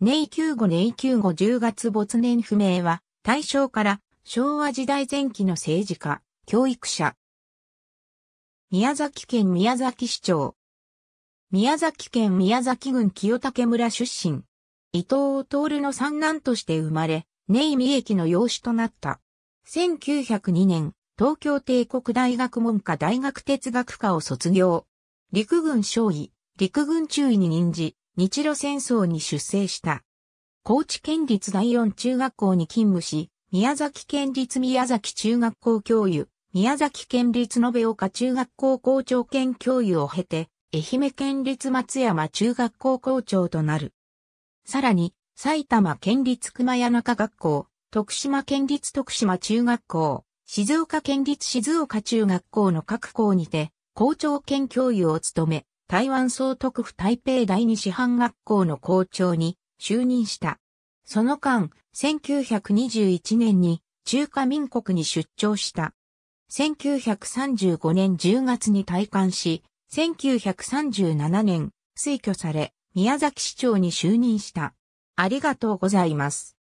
ネイ95ネイ95 10月没年不明は、大正から昭和時代前期の政治家、教育者。宮崎県宮崎市長。宮崎県宮崎郡清武村出身。伊藤徹の三男として生まれ、ネイ三駅の養子となった。1902年、東京帝国大学文科大学哲学科を卒業。陸軍少尉、陸軍中尉に任じ、日露戦争に出征した。高知県立第四中学校に勤務し、宮崎県立宮崎中学校教諭、宮崎県立延岡中学校校長兼教諭を経て、愛媛県立松山中学校校長となる。さらに、埼玉県立熊谷中学校、徳島県立徳島中学校、静岡県立静岡中学校の各校にて、校長兼教諭を務め、台湾総督府台北第二師範学校の校長に就任した。その間、1921年に中華民国に出張した。1935年10月に退官し、1937年、推挙され、宮崎市長に就任した。ありがとうございます。